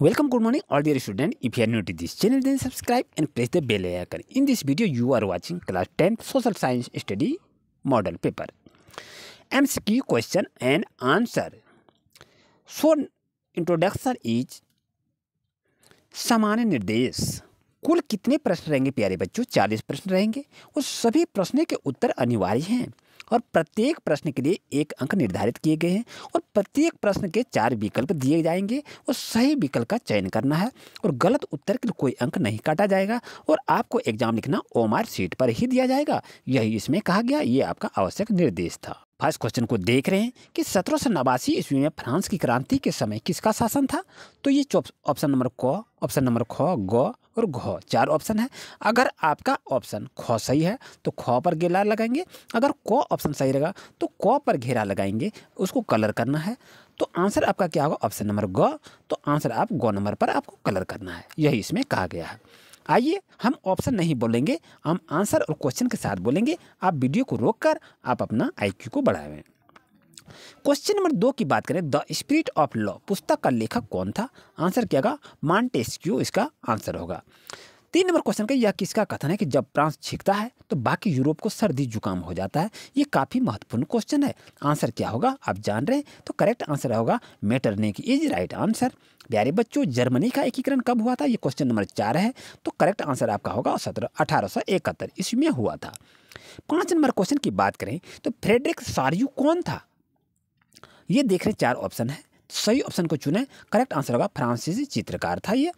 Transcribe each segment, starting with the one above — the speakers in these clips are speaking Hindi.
Welcome, good morning, all dear students. If you are new to this channel, then subscribe and press the bell icon. In this video, you are watching class 10 Social Science Study Model Paper. MCQ question and answer. So, introduction is सामान्य निर्देश कुल कितने प्रश्न रहेंगे प्यारे बच्चों 40 प्रश्न रहेंगे और सभी प्रश्नों के उत्तर अनिवार्य हैं और प्रत्येक प्रश्न के लिए एक अंक निर्धारित किए गए हैं और प्रत्येक प्रश्न के चार विकल्प दिए जाएंगे और सही विकल्प का चयन करना है और गलत उत्तर के लिए कोई अंक नहीं काटा जाएगा और आपको एग्जाम लिखना आर सीट पर ही दिया जाएगा यही इसमें कहा गया ये आपका आवश्यक निर्देश था फर्स्ट क्वेश्चन को देख रहे हैं कि सत्रह सौ नवासी ईस्वी में फ्रांस की क्रांति के समय किसका शासन था तो ये ऑप्शन नंबर क ऑप्शन नंबर ख ग और घ चार ऑप्शन है अगर आपका ऑप्शन ख सही है तो ख पर घेरा लगाएंगे अगर क ऑप्शन सही रहेगा तो क पर घेरा लगाएंगे उसको कलर करना है तो आंसर आपका क्या होगा ऑप्शन नंबर ग तो आंसर आप ग नंबर पर आपको कलर करना है यही इसमें कहा गया है आइए हम ऑप्शन नहीं बोलेंगे हम आंसर और क्वेश्चन के साथ बोलेंगे आप वीडियो को रोककर आप अपना आईक्यू को बढ़ाएं क्वेश्चन नंबर दो की बात करें द स्पिरिट ऑफ लॉ पुस्तक का लेखक कौन था आंसर क्या होगा मॉन्टेस्क्यू इसका आंसर होगा तीन नंबर क्वेश्चन का यह किसका कथन है कि जब फ्रांस छिकता है तो बाकी यूरोप को सर्दी जुकाम हो जाता है ये काफ़ी महत्वपूर्ण क्वेश्चन है आंसर क्या होगा आप जान रहे हैं तो करेक्ट आंसर होगा की इज राइट आंसर प्यारे बच्चों जर्मनी का एकीकरण कब हुआ था ये क्वेश्चन नंबर चार है तो करेक्ट आंसर आपका होगा सत्रह अठारह सौ इकहत्तर ईस्वी में हुआ था पाँच नंबर क्वेश्चन की बात करें तो फ्रेडरिक सारियू कौन था ये देख रहे चार ऑप्शन है सही ऑप्शन को चुने करेक्ट आंसर होगा फ्रांसीसी चित्रकार था ये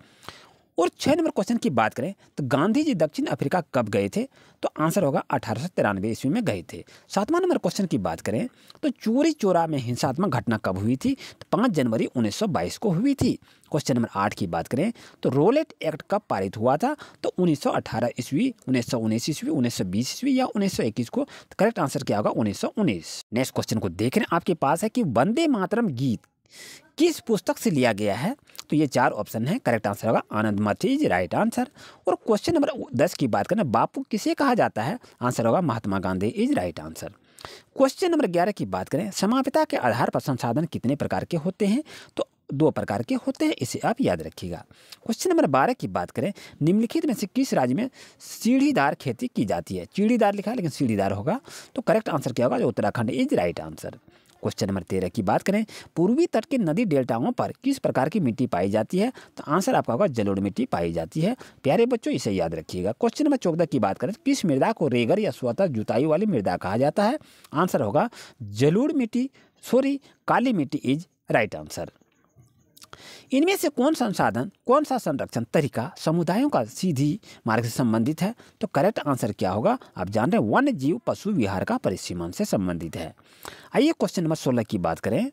और छः नंबर क्वेश्चन की बात करें तो गांधी जी दक्षिण अफ्रीका कब गए थे तो आंसर होगा अठारह सौ तिरानवे ईस्वी में गए थे सातवां नंबर क्वेश्चन की बात करें तो चोरी चोरा में हिंसात्मक घटना कब हुई थी तो पाँच जनवरी 1922 को हुई थी क्वेश्चन नंबर आठ की बात करें तो रोलेट एक्ट कब पारित हुआ था तो 1918 ईस्वी उन्नीस सौ उन्नीस ईस्वी उन्नीस सौ बीस ईस्वी या उन्नीस सौ इक्कीस को तो करेक्ट आंसर क्या होगा उन्नीस सौ उन्नीस नेक्स्ट क्वेश्चन को देख रहे हैं आपके पास है कि वंदे मातरम गीत किस पुस्तक से लिया गया है तो ये चार ऑप्शन है करेक्ट आंसर होगा आनंद मठी इज राइट आंसर और क्वेश्चन नंबर दस की बात करें बापू किसे कहा जाता है आंसर होगा Mahatma Gandhi is right answer question number ग्यारह की बात करें समापिता के आधार पर संसाधन कितने प्रकार के होते हैं तो दो प्रकार के होते हैं इसे आप याद रखिएगा क्वेश्चन नंबर बारह की बात करें निम्नलिखित में से किस राज्य में सीढ़ीदार खेती की जाती है चीढ़ीदार लिखा है लेकिन सीढ़ीदार होगा तो करेक्ट आंसर क्या होगा जो Uttarakhand is right answer question number तेरह की बात करें पूर्वी तट के नदी डेल्टाओं पर किस प्रकार की मिट्टी पाई जाती है तो आंसर आपका होगा जलोड़ मिट्टी पाई जाती है प्यारे बच्चों इसे याद रखिएगा क्वेश्चन नंबर चौदह की बात करें किस मृदा को रेगर या स्वतः जुताई वाली मृदा कहा जाता है आंसर होगा जलोड़ मिट्टी सॉरी काली मिट्टी इज राइट आंसर इनमें से कौन संसाधन कौन सा संरक्षण तरीका समुदायों का सीधी मार्ग से संबंधित है तो करेक्ट आंसर क्या होगा आप जान रहे हैं वन्य जीव पशु विहार का परिसीमन से संबंधित है आइए क्वेश्चन नंबर सोलह की बात करें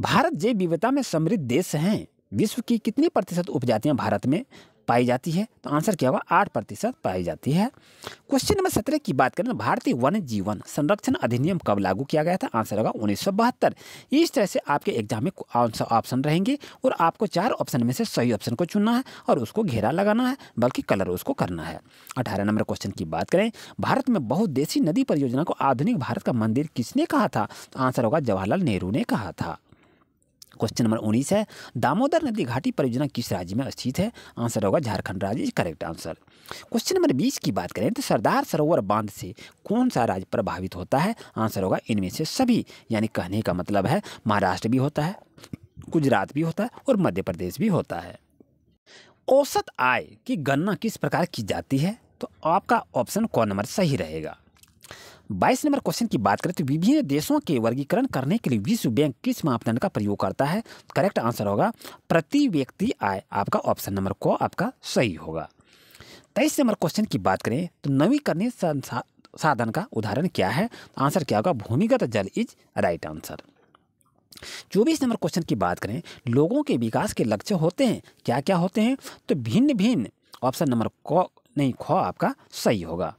भारत जैव विविधता में समृद्ध देश हैं विश्व की कितनी प्रतिशत उपजातियां भारत में पाई जाती है तो आंसर क्या हुआ आठ प्रतिशत पाई जाती है क्वेश्चन नंबर सत्रह की बात करें तो भारतीय वन जीवन संरक्षण अधिनियम कब लागू किया गया था आंसर होगा उन्नीस इस तरह से आपके एग्जाम में ऑप्शन रहेंगे और आपको चार ऑप्शन में से सही ऑप्शन को चुनना है और उसको घेरा लगाना है बल्कि कलर उसको करना है अठारह नंबर क्वेश्चन की बात करें भारत में बहुदेशी नदी परियोजना को आधुनिक भारत का मंदिर किसने कहा था तो आंसर होगा जवाहरलाल नेहरू ने कहा था क्वेश्चन नंबर उन्नीस है दामोदर नदी घाटी परियोजना किस राज्य में स्थित है आंसर होगा झारखंड राज्य is correct answer question number बीस की बात करें तो सरदार सरोवर बांध से कौन सा राज्य प्रभावित होता है आंसर होगा इनमें से सभी यानी कहने का मतलब है महाराष्ट्र भी होता है गुजरात भी होता है और मध्य प्रदेश भी होता है औसत आय की गणना किस प्रकार की जाती है तो आपका ऑप्शन कौन नंबर सही रहेगा बाईस नंबर क्वेश्चन की बात करें तो विभिन्न देशों के वर्गीकरण करने के लिए विश्व बैंक किस मापदंड का प्रयोग करता है करेक्ट आंसर होगा प्रति व्यक्ति आय आपका ऑप्शन नंबर को आपका सही होगा तेईस नंबर क्वेश्चन की बात करें तो नवीकरणीय साधन का उदाहरण क्या है आंसर क्या होगा भूमिगत जल इज राइट आंसर चौबीस नंबर क्वेश्चन की बात करें लोगों के विकास के लक्ष्य होते हैं क्या क्या होते हैं तो भिन्न भिन्न ऑप्शन नंबर क नहीं खो आपका सही होगा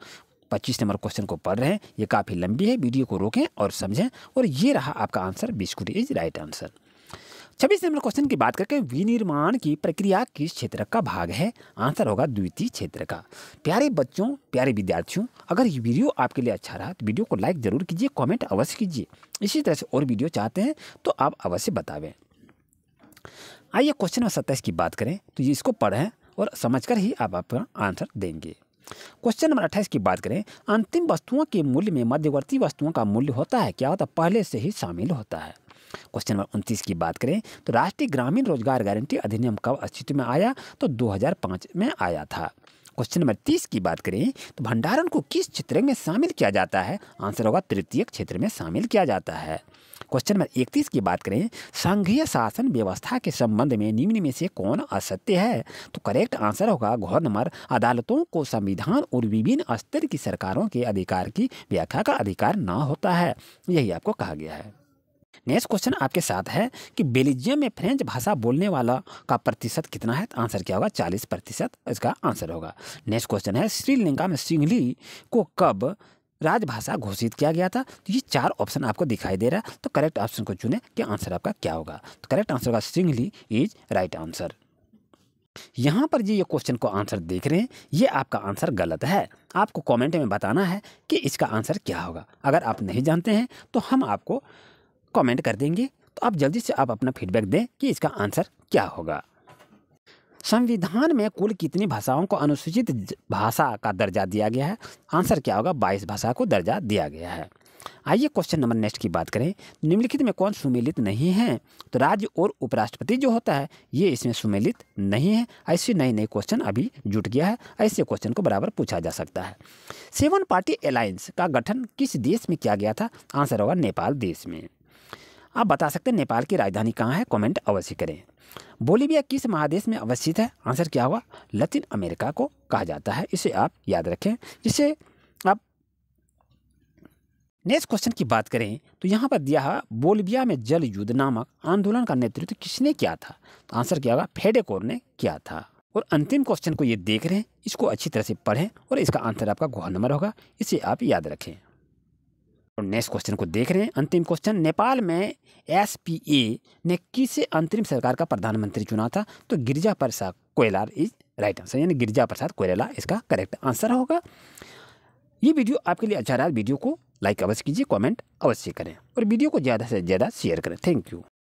पच्चीस नंबर क्वेश्चन को पढ़ रहे हैं ये काफ़ी लंबी है वीडियो को रोकें और समझें और ये रहा आपका answer biscuit is right answer छब्बीस नंबर क्वेश्चन की बात करके विनिर्माण की प्रक्रिया किस क्षेत्र का भाग है आंसर होगा द्वितीय क्षेत्र का प्यारे बच्चों प्यारे विद्यार्थियों अगर ये वीडियो आपके लिए अच्छा रहा तो वीडियो को लाइक जरूर कीजिए कमेंट अवश्य कीजिए इसी तरह से और वीडियो चाहते हैं तो आप अवश्य बतावें आइए क्वेश्चन नंबर सत्ताईस की बात करें तो ये इसको पढ़ें और समझ कर ही आप आपका आंसर देंगे क्वेश्चन नंबर अट्ठाईस की बात करें अंतिम वस्तुओं के मूल्य में मध्यवर्ती वस्तुओं का मूल्य होता है क्या होता तो है पहले से ही शामिल होता है क्वेश्चन नंबर उनतीस की बात करें तो राष्ट्रीय ग्रामीण रोजगार गारंटी अधिनियम कब अस्तित्व में आया तो 2005 में आया था क्वेश्चन नंबर तीस की बात करें तो भंडारण को किस क्षेत्र में शामिल किया जाता है आंसर होगा तृतीय क्षेत्र में शामिल किया जाता है क्वेश्चन नंबर इकतीस की बात करें संघीय शासन व्यवस्था के संबंध में निम्न में से कौन असत्य है तो करेक्ट आंसर होगा घोर नंबर अदालतों को संविधान और विभिन्न स्तर की सरकारों के अधिकार की व्याख्या का अधिकार न होता है यही आपको कहा गया है नेक्स्ट क्वेश्चन आपके साथ है कि बेल्जियम में फ्रेंच भाषा बोलने वाला का प्रतिशत कितना है तो आंसर क्या होगा चालीस प्रतिशत इसका आंसर होगा नेक्स्ट क्वेश्चन है श्रीलंका में सिंगली को कब राजभाषा घोषित किया गया था तो ये चार ऑप्शन आपको दिखाई दे रहा है तो करेक्ट ऑप्शन को चुने कि आंसर आपका क्या होगा तो करेक्ट आंसर होगा सिंगली इज राइट आंसर यहाँ पर जी ये क्वेश्चन को आंसर देख रहे हैं ये आपका आंसर गलत है आपको कमेंट में बताना है कि इसका आंसर क्या होगा अगर आप नहीं जानते हैं तो हम आपको कमेंट कर देंगे तो आप जल्दी से आप अपना फीडबैक दें कि इसका आंसर क्या होगा संविधान में कुल कितनी भाषाओं को अनुसूचित भाषा का दर्जा दिया गया है आंसर क्या होगा बाईस भाषा को दर्जा दिया गया है आइए क्वेश्चन नंबर नेक्स्ट की बात करें निम्नलिखित में कौन सुमेलित नहीं है तो राज्य और उपराष्ट्रपति जो होता है ये इसमें सुमेलित नहीं है ऐसे नए नए क्वेश्चन अभी जुट गया है ऐसे क्वेश्चन को बराबर पूछा जा सकता है सेवन पार्टी अलायंस का गठन किस देश में किया गया था आंसर होगा नेपाल देश में आप बता सकते हैं नेपाल की राजधानी कहाँ है कमेंट अवश्य करें बोलीविया किस महादेश में अवस्थित है आंसर क्या हुआ लतिन अमेरिका को कहा जाता है इसे आप याद रखें जिसे आप नेक्स्ट क्वेश्चन की बात करें तो यहाँ पर दिया है बोलविया में जल युद्ध नामक आंदोलन का नेतृत्व किसने किया था तो आंसर क्या होगा फेडेकोर ने किया था और अंतिम क्वेश्चन को ये देख रहे हैं इसको अच्छी तरह से पढ़ें और इसका आंसर आपका गुहा नंबर होगा इसे आप याद रखें और नेक्स्ट क्वेश्चन को देख रहे हैं अंतिम क्वेश्चन नेपाल में एस ने किसे अंतरिम सरकार का प्रधानमंत्री चुना था तो Girija Prasad Koirala is right answer यानी गिरिजा प्रसाद कोयला इसका करेक्ट आंसर होगा ये वीडियो आपके लिए अच्छा रहा वीडियो को लाइक अवश्य कीजिए कमेंट अवश्य करें और वीडियो को ज़्यादा से ज़्यादा शेयर करें थैंक यू